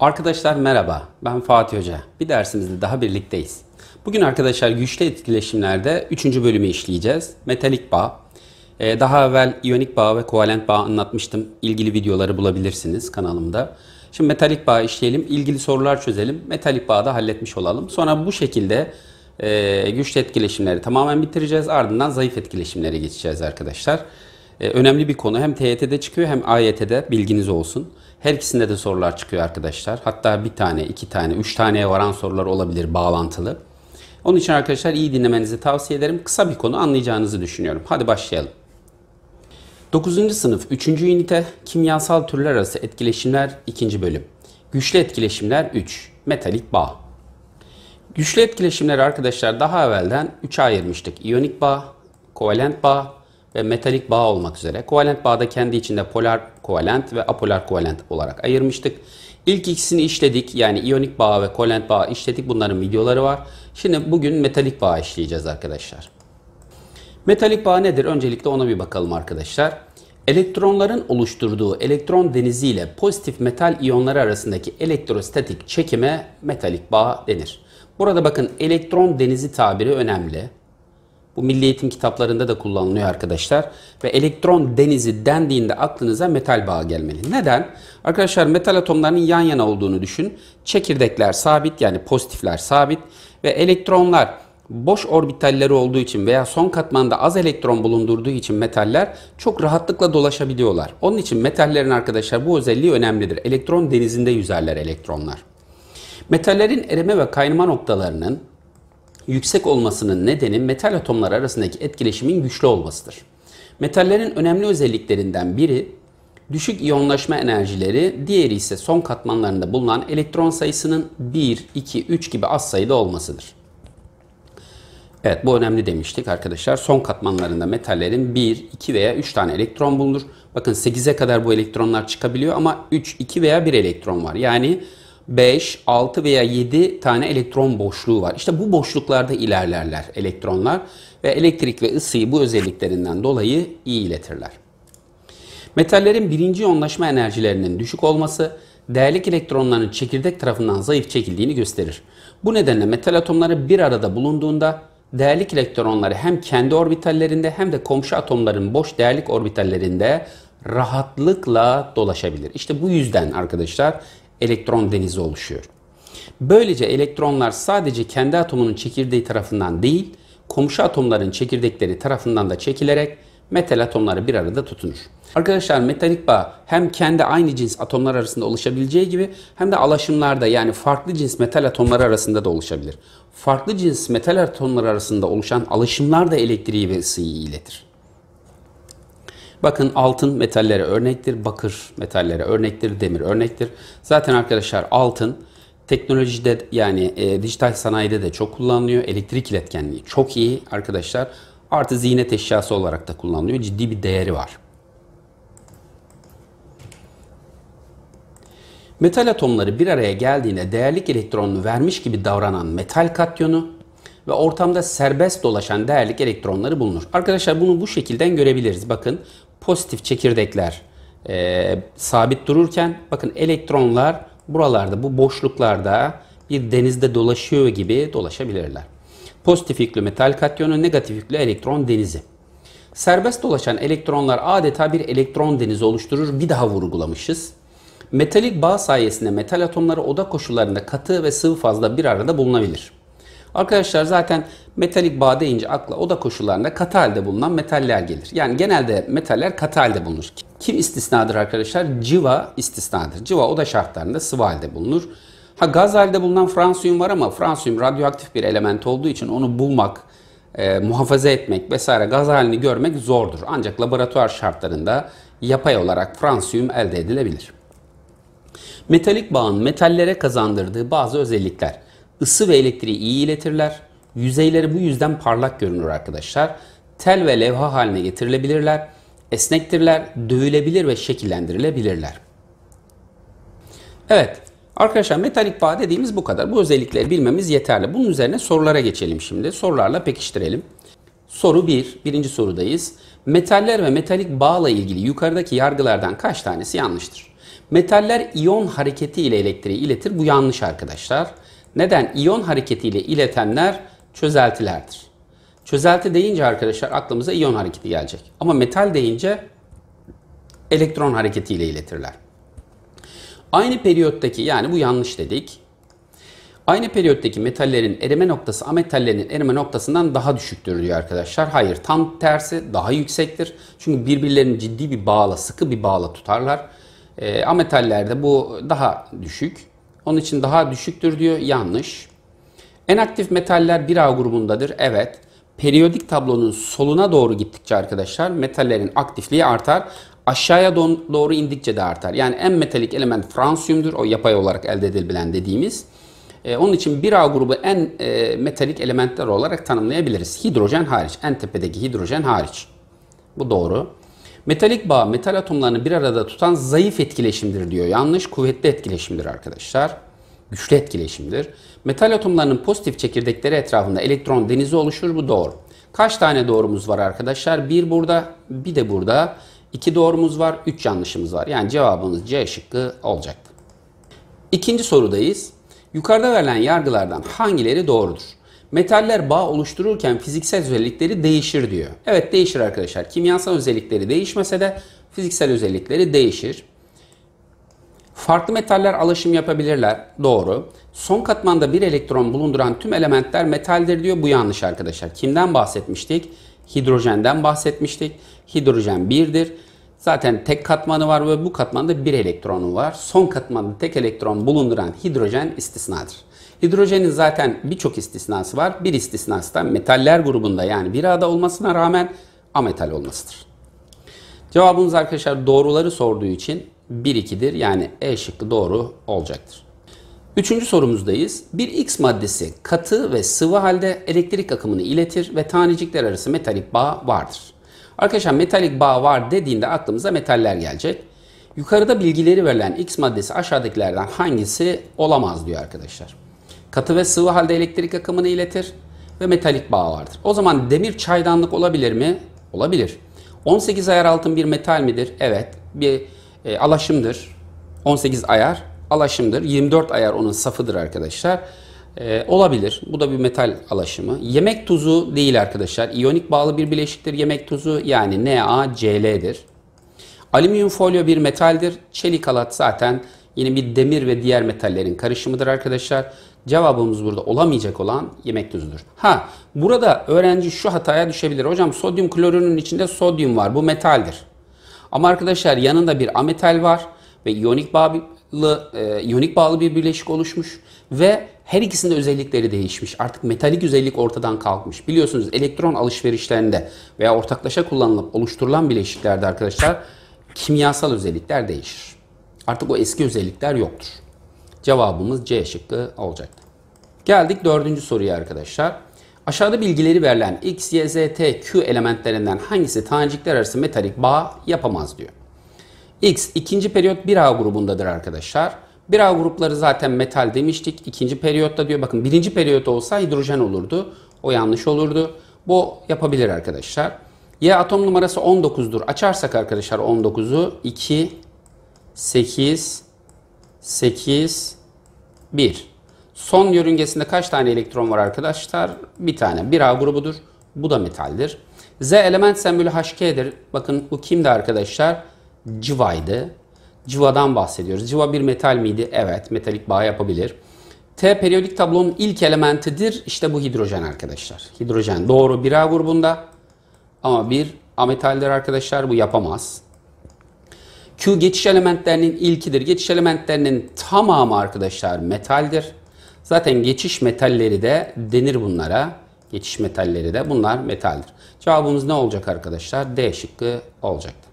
Arkadaşlar merhaba, ben Fatih Hoca. Bir dersimizde daha birlikteyiz. Bugün arkadaşlar güçlü etkileşimlerde 3. bölümü işleyeceğiz. Metalik bağ. Ee, daha evvel iyonik bağ ve kovalent bağ anlatmıştım. İlgili videoları bulabilirsiniz kanalımda. Şimdi metalik bağ işleyelim, ilgili sorular çözelim, metalik bağı da halletmiş olalım. Sonra bu şekilde e, güçlü etkileşimleri tamamen bitireceğiz. Ardından zayıf etkileşimlere geçeceğiz arkadaşlar. E, önemli bir konu hem TYT'de çıkıyor hem AYT'de bilginiz olsun. Her ikisinde de sorular çıkıyor arkadaşlar. Hatta bir tane, iki tane, üç taneye varan sorular olabilir bağlantılı. Onun için arkadaşlar iyi dinlemenizi tavsiye ederim. Kısa bir konu anlayacağınızı düşünüyorum. Hadi başlayalım. 9. sınıf 3. ünite Kimyasal türler arası etkileşimler 2. bölüm. Güçlü etkileşimler 3. Metalik bağ. Güçlü etkileşimleri arkadaşlar daha evvelden 3'e ayırmıştık. İyonik bağ, kovalent bağ ve metalik bağ olmak üzere. Kovalent bağda kendi içinde polar kovalent ve apolar kovalent olarak ayırmıştık. İlk ikisini işledik. Yani iyonik bağ ve kovalent bağ işledik. Bunların videoları var. Şimdi bugün metalik bağ işleyeceğiz arkadaşlar. Metalik bağ nedir? Öncelikle ona bir bakalım arkadaşlar. Elektronların oluşturduğu elektron denizi ile pozitif metal iyonları arasındaki elektrostatik çekime metalik bağ denir. Burada bakın elektron denizi tabiri önemli. Bu milli eğitim kitaplarında da kullanılıyor arkadaşlar. Ve elektron denizi dendiğinde aklınıza metal bağ gelmeli. Neden? Arkadaşlar metal atomlarının yan yana olduğunu düşün. Çekirdekler sabit yani pozitifler sabit ve elektronlar boş orbitalleri olduğu için veya son katmanda az elektron bulundurduğu için metaller çok rahatlıkla dolaşabiliyorlar. Onun için metallerin arkadaşlar bu özelliği önemlidir. Elektron denizinde yüzerler elektronlar. Metallerin erime ve kaynama noktalarının yüksek olmasının nedeni metal atomlar arasındaki etkileşimin güçlü olmasıdır. Metallerin önemli özelliklerinden biri düşük iyonlaşma enerjileri, diğeri ise son katmanlarında bulunan elektron sayısının 1, 2, 3 gibi az sayıda olmasıdır. Evet bu önemli demiştik arkadaşlar. Son katmanlarında metallerin 1, 2 veya 3 tane elektron bulunur. Bakın 8'e kadar bu elektronlar çıkabiliyor ama 3, 2 veya 1 elektron var. Yani 5, 6 veya 7 tane elektron boşluğu var. İşte bu boşluklarda ilerlerler elektronlar ve elektrik ve ısıyı bu özelliklerinden dolayı iyi iletirler. Metallerin birinci yoğunlaşma enerjilerinin düşük olması değerlik elektronların çekirdek tarafından zayıf çekildiğini gösterir. Bu nedenle metal atomları bir arada bulunduğunda değerlik elektronları hem kendi orbitallerinde hem de komşu atomların boş değerlik orbitallerinde rahatlıkla dolaşabilir. İşte bu yüzden arkadaşlar elektron denizi oluşuyor. Böylece elektronlar sadece kendi atomunun çekirdeği tarafından değil, komşu atomların çekirdekleri tarafından da çekilerek metal atomları bir arada tutunur. Arkadaşlar metalik bağ hem kendi aynı cins atomlar arasında oluşabileceği gibi hem de alaşımlarda yani farklı cins metal atomları arasında da oluşabilir. Farklı cins metal atomları arasında oluşan alaşımlar da elektriği ve ısıyı iletir. Bakın altın metallere örnektir, bakır metallere örnektir, demir örnektir. Zaten arkadaşlar altın teknolojide yani e, dijital sanayide de çok kullanılıyor. Elektrik iletkenliği çok iyi arkadaşlar. Artı ziynet eşyası olarak da kullanılıyor. Ciddi bir değeri var. Metal atomları bir araya geldiğinde değerlik elektronunu vermiş gibi davranan metal katyonu ve ortamda serbest dolaşan değerlik elektronları bulunur. Arkadaşlar bunu bu şekilden görebiliriz. Bakın pozitif çekirdekler e, sabit dururken bakın elektronlar buralarda bu boşluklarda bir denizde dolaşıyor gibi dolaşabilirler. Pozitif yüklü metal katyonu, negatif yüklü elektron denizi. Serbest dolaşan elektronlar adeta bir elektron denizi oluşturur. Bir daha vurgulamışız. Metalik bağ sayesinde metal atomları oda koşullarında katı ve sıvı fazla bir arada bulunabilir. Arkadaşlar zaten metalik bağ deyince akla oda koşullarında katı halde bulunan metaller gelir. Yani genelde metaller katı halde bulunur. Kim istisnadır arkadaşlar? Civa istisnadır. Civa oda şartlarında sıvı halde bulunur. Ha Gazal'de bulunan fransiyum var ama fransiyum radyoaktif bir element olduğu için onu bulmak, e, muhafaza etmek vesaire gaz halini görmek zordur. Ancak laboratuvar şartlarında yapay olarak fransiyum elde edilebilir. Metalik bağın metallere kazandırdığı bazı özellikler. Isı ve elektriği iyi iletirler. Yüzeyleri bu yüzden parlak görünür arkadaşlar. Tel ve levha haline getirilebilirler. Esnektirler, dövülebilir ve şekillendirilebilirler. Evet, Arkadaşlar metalik bağ dediğimiz bu kadar. Bu özellikleri bilmemiz yeterli. Bunun üzerine sorulara geçelim şimdi. Sorularla pekiştirelim. Soru 1. Bir, birinci sorudayız. Metaller ve metalik bağla ilgili yukarıdaki yargılardan kaç tanesi yanlıştır? Metaller iyon hareketi ile elektriği iletir. Bu yanlış arkadaşlar. Neden? İyon hareketi ile iletenler çözeltilerdir. Çözelti deyince arkadaşlar aklımıza iyon hareketi gelecek. Ama metal deyince elektron hareketi ile iletirler. Aynı periyottaki yani bu yanlış dedik. Aynı periyottaki metallerin erime noktası ametallerin erime noktasından daha düşüktür diyor arkadaşlar. Hayır tam tersi daha yüksektir. Çünkü birbirlerini ciddi bir bağla sıkı bir bağla tutarlar. E, ee, ametallerde bu daha düşük. Onun için daha düşüktür diyor. Yanlış. En aktif metaller 1A grubundadır. Evet. Periyodik tablonun soluna doğru gittikçe arkadaşlar metallerin aktifliği artar aşağıya doğru indikçe de artar. Yani en metalik element fransiyumdur. O yapay olarak elde edilebilen dediğimiz. E, onun için 1A grubu en e, metalik elementler olarak tanımlayabiliriz. Hidrojen hariç. En tepedeki hidrojen hariç. Bu doğru. Metalik bağ metal atomlarını bir arada tutan zayıf etkileşimdir diyor. Yanlış kuvvetli etkileşimdir arkadaşlar. Güçlü etkileşimdir. Metal atomlarının pozitif çekirdekleri etrafında elektron denizi oluşur. Bu doğru. Kaç tane doğrumuz var arkadaşlar? Bir burada, bir de burada. 2 doğrumuz var, 3 yanlışımız var. Yani cevabımız C şıkkı olacaktı. İkinci sorudayız. Yukarıda verilen yargılardan hangileri doğrudur? Metaller bağ oluştururken fiziksel özellikleri değişir diyor. Evet değişir arkadaşlar. Kimyasal özellikleri değişmese de fiziksel özellikleri değişir. Farklı metaller alaşım yapabilirler. Doğru. Son katmanda bir elektron bulunduran tüm elementler metaldir diyor. Bu yanlış arkadaşlar. Kimden bahsetmiştik? Hidrojenden bahsetmiştik. Hidrojen 1'dir. Zaten tek katmanı var ve bu katmanda bir elektronu var. Son katmanda tek elektron bulunduran hidrojen istisnadır. Hidrojenin zaten birçok istisnası var. Bir istisnası da metaller grubunda yani bir ada olmasına rağmen ametal olmasıdır. Cevabımız arkadaşlar doğruları sorduğu için 1-2'dir. Yani E şıkkı doğru olacaktır. Üçüncü sorumuzdayız. Bir X maddesi katı ve sıvı halde elektrik akımını iletir ve tanecikler arası metalik bağ vardır. Arkadaşlar metalik bağ var dediğinde aklımıza metaller gelecek. Yukarıda bilgileri verilen X maddesi aşağıdakilerden hangisi olamaz diyor arkadaşlar. Katı ve sıvı halde elektrik akımını iletir ve metalik bağ vardır. O zaman demir çaydanlık olabilir mi? Olabilir. 18 ayar altın bir metal midir? Evet. Bir e, alaşımdır. 18 ayar alaşımdır. 24 ayar onun safıdır arkadaşlar. E, olabilir. Bu da bir metal alaşımı. Yemek tuzu değil arkadaşlar. İyonik bağlı bir bileşiktir yemek tuzu. Yani NaCl'dir. Alüminyum folyo bir metaldir. Çelik alat zaten yine bir demir ve diğer metallerin karışımıdır arkadaşlar. Cevabımız burada olamayacak olan yemek tuzudur. Ha burada öğrenci şu hataya düşebilir. Hocam sodyum klorürünün içinde sodyum var. Bu metaldir. Ama arkadaşlar yanında bir ametal var ve iyonik bağlı, e, iyonik bağlı bir bileşik oluşmuş ve her ikisinde özellikleri değişmiş. Artık metalik özellik ortadan kalkmış. Biliyorsunuz elektron alışverişlerinde veya ortaklaşa kullanılıp oluşturulan bileşiklerde arkadaşlar kimyasal özellikler değişir. Artık o eski özellikler yoktur. Cevabımız C şıkkı olacaktı. Geldik dördüncü soruya arkadaşlar. Aşağıda bilgileri verilen X, Y, Z, T, Q elementlerinden hangisi tanecikler arası metalik bağ yapamaz diyor. X ikinci periyot 1A grubundadır arkadaşlar. 1A grupları zaten metal demiştik. İkinci periyotta diyor bakın birinci periyot olsa hidrojen olurdu. O yanlış olurdu. Bu yapabilir arkadaşlar. Y atom numarası 19'dur. Açarsak arkadaşlar 19'u 2, 8, 8, 1. Son yörüngesinde kaç tane elektron var arkadaşlar? Bir tane. Bir A grubudur. Bu da metaldir. Z element sembolü HK'dir. Bakın bu kimdi arkadaşlar? Civa'ydı. Civa'dan bahsediyoruz. Civa bir metal miydi? Evet. Metalik bağ yapabilir. T periyodik tablonun ilk elementidir. İşte bu hidrojen arkadaşlar. Hidrojen doğru bir a grubunda ama bir ametaldir arkadaşlar bu yapamaz. Q geçiş elementlerinin ilkidir. Geçiş elementlerinin tamamı arkadaşlar metaldir. Zaten geçiş metalleri de denir bunlara. Geçiş metalleri de bunlar metaldir. Cevabımız ne olacak arkadaşlar? D şıkkı olacaktı.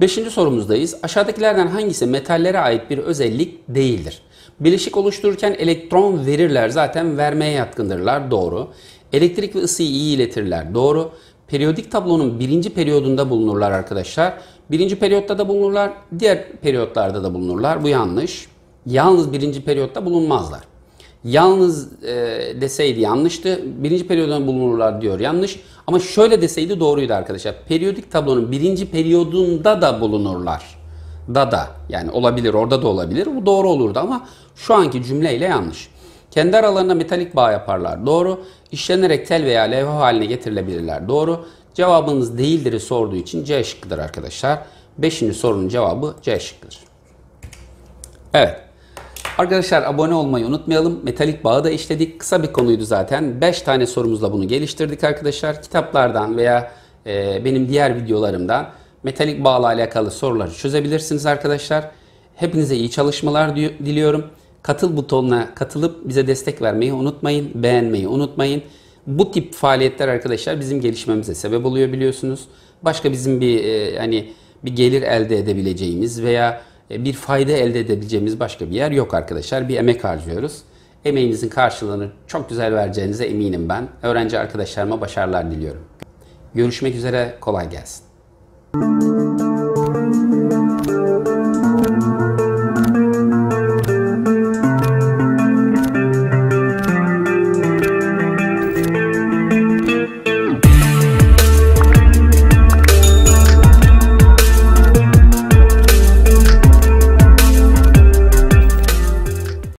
Beşinci sorumuzdayız. Aşağıdakilerden hangisi metallere ait bir özellik değildir? Bileşik oluştururken elektron verirler zaten vermeye yatkındırlar doğru. Elektrik ve ısıyı iyi iletirler doğru. Periyodik tablonun birinci periyodunda bulunurlar arkadaşlar. Birinci periyotta da bulunurlar, diğer periyotlarda da bulunurlar. Bu yanlış. Yalnız birinci periyotta bulunmazlar yalnız e, deseydi yanlıştı. Birinci periyoddan bulunurlar diyor yanlış. Ama şöyle deseydi doğruydu arkadaşlar. Periyodik tablonun birinci periyodunda da bulunurlar. Da da yani olabilir orada da olabilir. Bu doğru olurdu ama şu anki cümleyle yanlış. Kendi aralarında metalik bağ yaparlar. Doğru. İşlenerek tel veya levha haline getirilebilirler. Doğru. Cevabınız değildir'i sorduğu için C şıkkıdır arkadaşlar. Beşinci sorunun cevabı C şıkkıdır. Evet. Arkadaşlar abone olmayı unutmayalım. Metalik bağı da işledik. Kısa bir konuydu zaten. 5 tane sorumuzla bunu geliştirdik arkadaşlar. Kitaplardan veya e, benim diğer videolarımdan metalik bağla alakalı soruları çözebilirsiniz arkadaşlar. Hepinize iyi çalışmalar diliyorum. Katıl butonuna katılıp bize destek vermeyi unutmayın. Beğenmeyi unutmayın. Bu tip faaliyetler arkadaşlar bizim gelişmemize sebep oluyor biliyorsunuz. Başka bizim bir e, hani bir gelir elde edebileceğimiz veya e, bir fayda elde edebileceğimiz başka bir yer yok arkadaşlar. Bir emek harcıyoruz. Emeğinizin karşılığını çok güzel vereceğinize eminim ben. Öğrenci arkadaşlarıma başarılar diliyorum. Görüşmek üzere, kolay gelsin.